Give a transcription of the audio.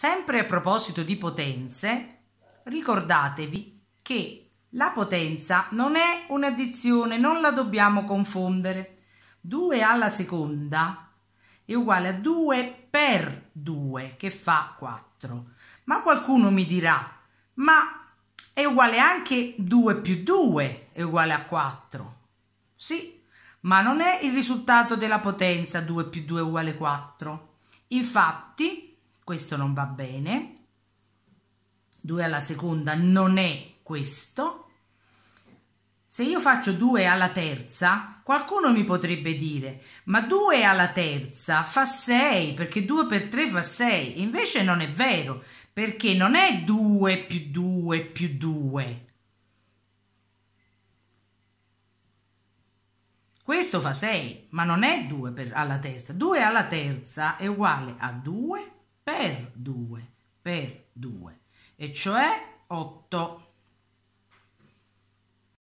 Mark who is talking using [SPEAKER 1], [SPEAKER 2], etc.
[SPEAKER 1] Sempre a proposito di potenze, ricordatevi che la potenza non è un'addizione, non la dobbiamo confondere. 2 alla seconda è uguale a 2 per 2 che fa 4. Ma qualcuno mi dirà, ma è uguale anche 2 più 2 è uguale a 4. Sì, ma non è il risultato della potenza 2 più 2 uguale 4. Infatti questo non va bene, 2 alla seconda non è questo, se io faccio 2 alla terza, qualcuno mi potrebbe dire, ma 2 alla terza fa 6, perché 2 per 3 fa 6, invece non è vero, perché non è 2 più 2 più 2. Questo fa 6, ma non è 2 per, alla terza. 2 alla terza è uguale a 2 per 2 per 2 e cioè 8